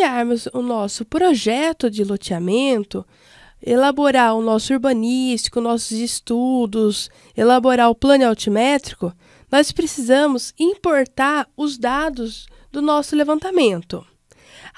iniciarmos o nosso projeto de loteamento, elaborar o nosso urbanístico, nossos estudos, elaborar o plano altimétrico, nós precisamos importar os dados do nosso levantamento.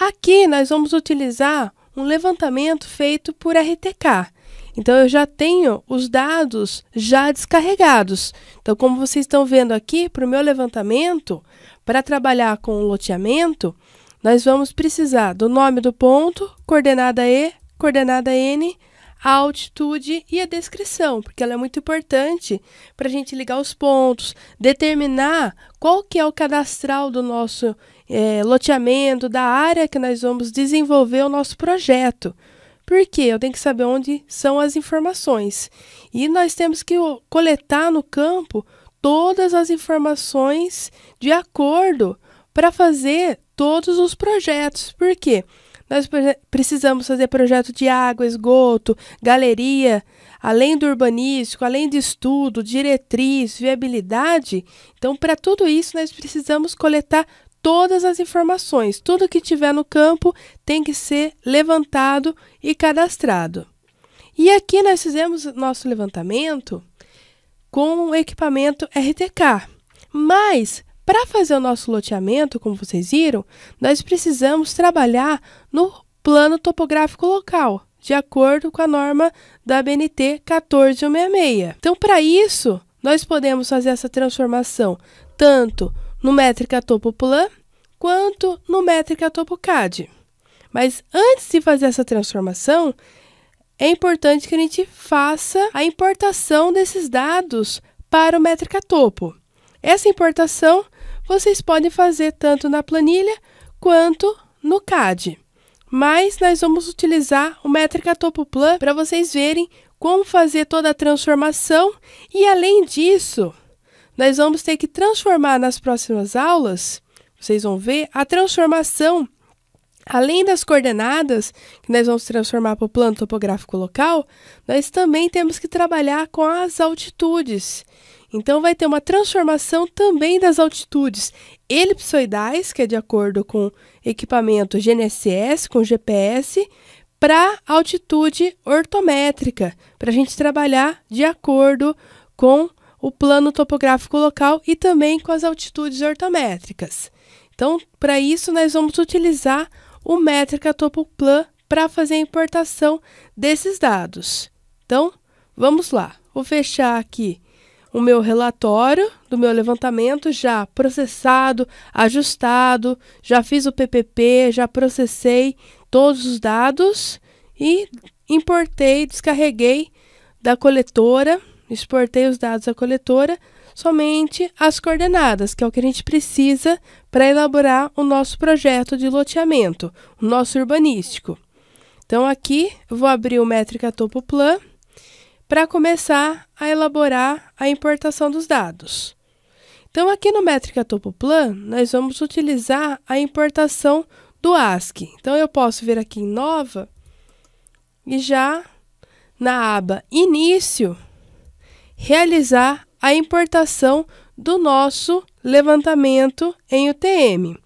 Aqui nós vamos utilizar um levantamento feito por RTK. Então eu já tenho os dados já descarregados. Então como vocês estão vendo aqui, para o meu levantamento, para trabalhar com o loteamento, nós vamos precisar do nome do ponto, coordenada E, coordenada N, a altitude e a descrição, porque ela é muito importante para a gente ligar os pontos, determinar qual que é o cadastral do nosso é, loteamento, da área que nós vamos desenvolver o nosso projeto. Porque eu tenho que saber onde são as informações. E nós temos que coletar no campo todas as informações de acordo para fazer todos os projetos. Por quê? Nós precisamos fazer projeto de água, esgoto, galeria, além do urbanístico, além de estudo, diretriz, viabilidade. Então, para tudo isso, nós precisamos coletar todas as informações. Tudo que tiver no campo tem que ser levantado e cadastrado. E aqui nós fizemos nosso levantamento com o equipamento RTK. Mas para fazer o nosso loteamento, como vocês viram, nós precisamos trabalhar no plano topográfico local, de acordo com a norma da BNT 14166. Então, para isso, nós podemos fazer essa transformação tanto no métrica topo plan quanto no métrica topo CAD. Mas antes de fazer essa transformação, é importante que a gente faça a importação desses dados para o métrica topo. Essa importação vocês podem fazer tanto na planilha quanto no CAD. Mas nós vamos utilizar o Métrica Topo Plan para vocês verem como fazer toda a transformação e além disso, nós vamos ter que transformar nas próximas aulas, vocês vão ver a transformação Além das coordenadas, que nós vamos transformar para o plano topográfico local, nós também temos que trabalhar com as altitudes. Então vai ter uma transformação também das altitudes elipsoidais, que é de acordo com equipamento GNSS, com GPS, para altitude ortométrica, para a gente trabalhar de acordo com o plano topográfico local e também com as altitudes ortométricas. Então, para isso, nós vamos utilizar o Métrica Topoplan para fazer a importação desses dados. Então, vamos lá. Vou fechar aqui o meu relatório do meu levantamento já processado, ajustado, já fiz o PPP, já processei todos os dados e importei, descarreguei da coletora, exportei os dados da coletora, somente as coordenadas, que é o que a gente precisa para elaborar o nosso projeto de loteamento, o nosso urbanístico. Então aqui eu vou abrir o métrica topo plan para começar a elaborar a importação dos dados. Então, aqui no Métrica Plan, nós vamos utilizar a importação do ASCII. Então, eu posso vir aqui em Nova e já na aba Início, realizar a importação do nosso levantamento em UTM.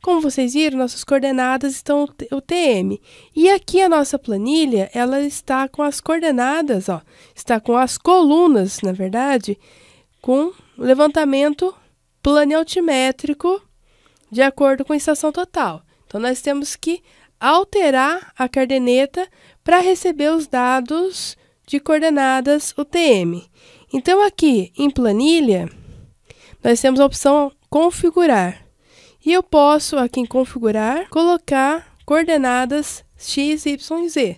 Como vocês viram, nossas coordenadas estão o TM. E aqui a nossa planilha, ela está com as coordenadas, ó, está com as colunas, na verdade, com levantamento planealtimétrico de acordo com a estação total. Então, nós temos que alterar a cardeneta para receber os dados de coordenadas UTM. Então, aqui em planilha, nós temos a opção configurar. E eu posso aqui em configurar colocar coordenadas x, y, z,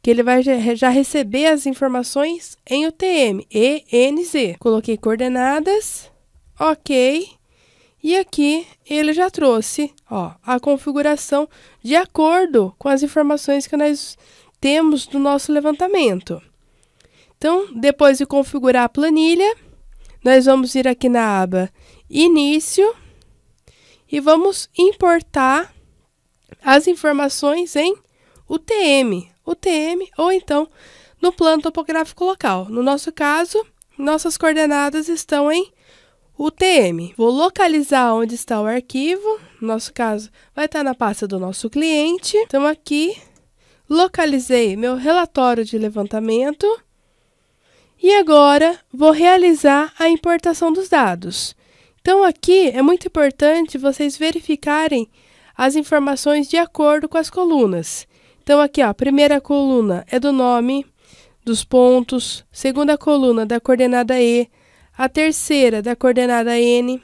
que ele vai já receber as informações em UTM, E, N, Z. Coloquei coordenadas, ok, e aqui ele já trouxe ó, a configuração de acordo com as informações que nós temos do nosso levantamento. Então, depois de configurar a planilha, nós vamos ir aqui na aba Início, e vamos importar as informações em UTM, UTM ou então no plano topográfico local. No nosso caso, nossas coordenadas estão em UTM. Vou localizar onde está o arquivo, no nosso caso, vai estar na pasta do nosso cliente. Então, aqui, localizei meu relatório de levantamento. E agora, vou realizar a importação dos dados. Então, aqui é muito importante vocês verificarem as informações de acordo com as colunas. Então, aqui, ó, a primeira coluna é do nome, dos pontos, segunda coluna da coordenada E, a terceira da coordenada N,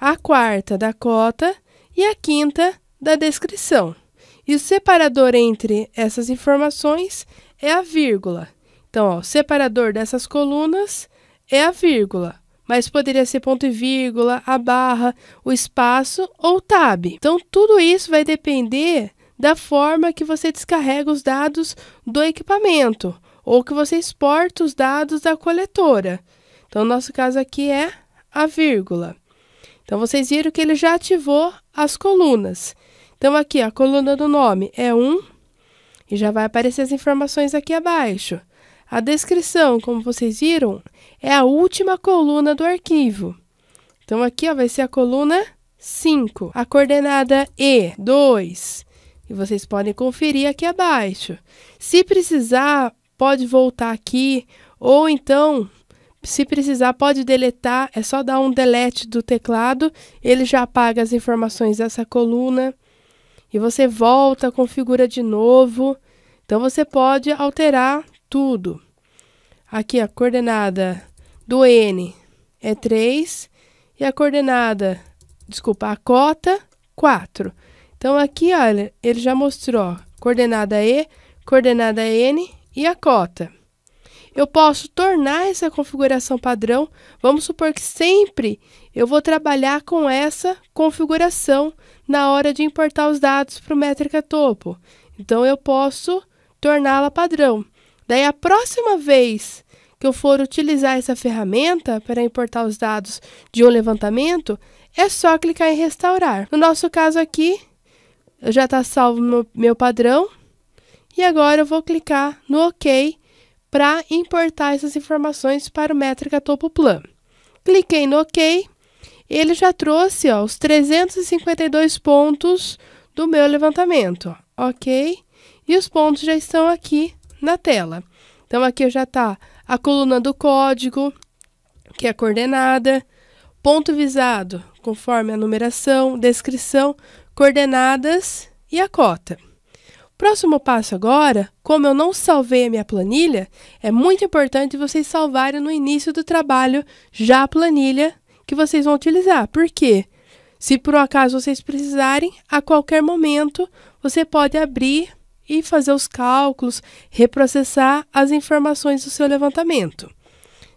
a quarta da cota e a quinta da descrição. E o separador entre essas informações é a vírgula. Então, ó, o separador dessas colunas é a vírgula mas poderia ser ponto e vírgula, a barra, o espaço ou tab. Então, tudo isso vai depender da forma que você descarrega os dados do equipamento ou que você exporta os dados da coletora. Então, nosso caso aqui é a vírgula. Então, vocês viram que ele já ativou as colunas. Então, aqui a coluna do nome é 1 e já vai aparecer as informações aqui abaixo. A descrição, como vocês viram, é a última coluna do arquivo. Então, aqui ó, vai ser a coluna 5, a coordenada E2. E vocês podem conferir aqui abaixo. Se precisar, pode voltar aqui, ou então, se precisar, pode deletar. É só dar um delete do teclado, ele já apaga as informações dessa coluna. E você volta, configura de novo. Então, você pode alterar tudo. Aqui a coordenada do N é 3 e a coordenada, desculpa, a cota 4. Então aqui, olha, ele já mostrou coordenada E, coordenada N e a cota. Eu posso tornar essa configuração padrão, vamos supor que sempre eu vou trabalhar com essa configuração na hora de importar os dados para o métrica topo. Então, eu posso torná-la padrão. Daí, a próxima vez que eu for utilizar essa ferramenta para importar os dados de um levantamento, é só clicar em restaurar. No nosso caso aqui, já está salvo no meu padrão. E agora eu vou clicar no OK para importar essas informações para o Métrica Topo Plan. Cliquei no OK, ele já trouxe ó, os 352 pontos do meu levantamento. Ok? E os pontos já estão aqui na tela. Então aqui já está a coluna do código, que é a coordenada, ponto visado, conforme a numeração, descrição, coordenadas e a cota. Próximo passo agora, como eu não salvei a minha planilha, é muito importante vocês salvarem no início do trabalho já a planilha que vocês vão utilizar. Por quê? Se por um acaso vocês precisarem, a qualquer momento você pode abrir e fazer os cálculos, reprocessar as informações do seu levantamento.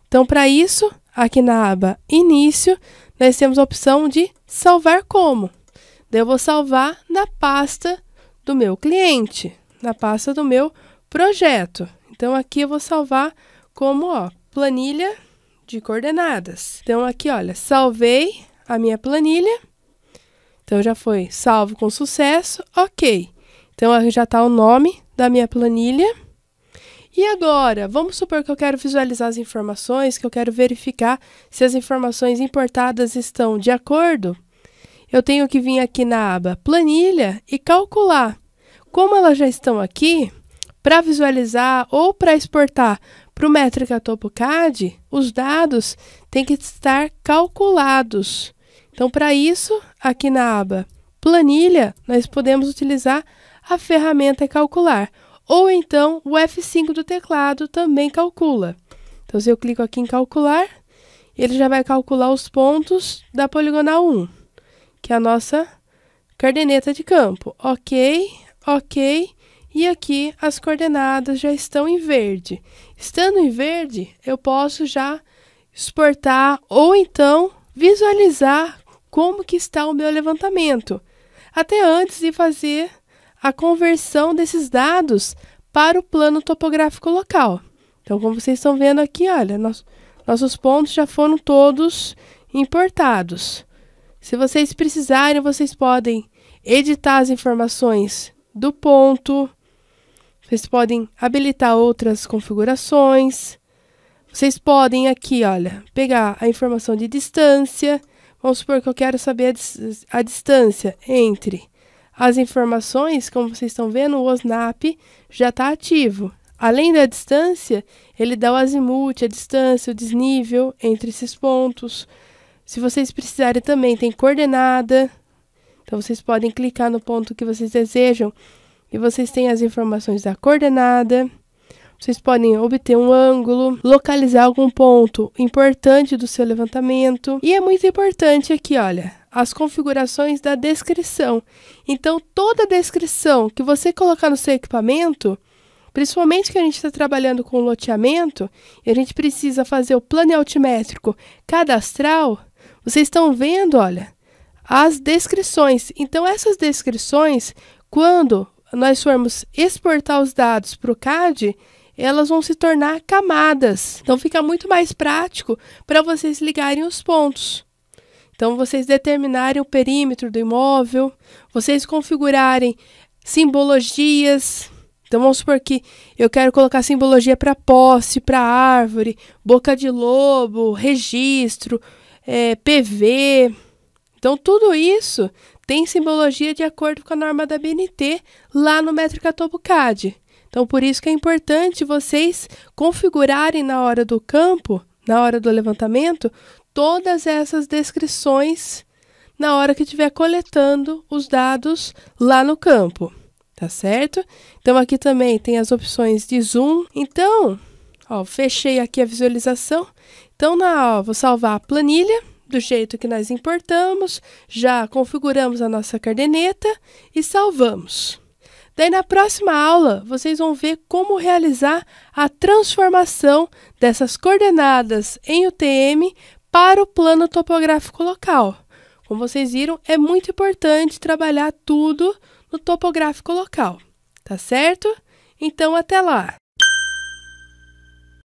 Então, para isso, aqui na aba Início, nós temos a opção de Salvar como. eu vou salvar na pasta do meu cliente, na pasta do meu projeto. Então, aqui eu vou salvar como ó, planilha de coordenadas. Então, aqui, olha, salvei a minha planilha. Então, já foi salvo com sucesso. Ok. Então, já está o nome da minha planilha. E agora, vamos supor que eu quero visualizar as informações, que eu quero verificar se as informações importadas estão de acordo. Eu tenho que vir aqui na aba Planilha e calcular. Como elas já estão aqui, para visualizar ou para exportar para o Métrica Topo CAD, os dados têm que estar calculados. Então, para isso, aqui na aba Planilha, nós podemos utilizar a ferramenta é calcular. Ou então o F5 do teclado também calcula. Então, se eu clico aqui em calcular, ele já vai calcular os pontos da poligonal 1, que é a nossa coordeneta de campo. Ok, ok. E aqui as coordenadas já estão em verde. Estando em verde, eu posso já exportar ou então visualizar como que está o meu levantamento. Até antes de fazer a conversão desses dados para o plano topográfico local. Então, como vocês estão vendo aqui, olha, nossos pontos já foram todos importados. Se vocês precisarem, vocês podem editar as informações do ponto, vocês podem habilitar outras configurações, vocês podem aqui, olha, pegar a informação de distância, vamos supor que eu quero saber a, dis a distância entre as informações, como vocês estão vendo, o OSNAP já está ativo. Além da distância, ele dá o azimuth, a distância, o desnível entre esses pontos. Se vocês precisarem também, tem coordenada. Então, vocês podem clicar no ponto que vocês desejam e vocês têm as informações da coordenada. Vocês podem obter um ângulo, localizar algum ponto importante do seu levantamento. E é muito importante aqui, olha, as configurações da descrição. Então, toda descrição que você colocar no seu equipamento, principalmente que a gente está trabalhando com loteamento, e a gente precisa fazer o plano altimétrico cadastral, vocês estão vendo, olha, as descrições. Então, essas descrições, quando nós formos exportar os dados para o CAD, elas vão se tornar camadas. Então, fica muito mais prático para vocês ligarem os pontos. Então, vocês determinarem o perímetro do imóvel, vocês configurarem simbologias. Então, vamos supor que eu quero colocar simbologia para posse, para árvore, boca de lobo, registro, é, PV. Então, tudo isso tem simbologia de acordo com a norma da BNT lá no Métrica TopoCAD. Então, por isso que é importante vocês configurarem na hora do campo, na hora do levantamento, todas essas descrições na hora que estiver coletando os dados lá no campo, tá certo? Então aqui também tem as opções de zoom. Então, ó, fechei aqui a visualização. Então na, ó, vou salvar a planilha do jeito que nós importamos, já configuramos a nossa cadeneta e salvamos. Daí na próxima aula, vocês vão ver como realizar a transformação dessas coordenadas em UTM para o plano topográfico local. Como vocês viram, é muito importante trabalhar tudo no topográfico local, tá certo? Então, até lá!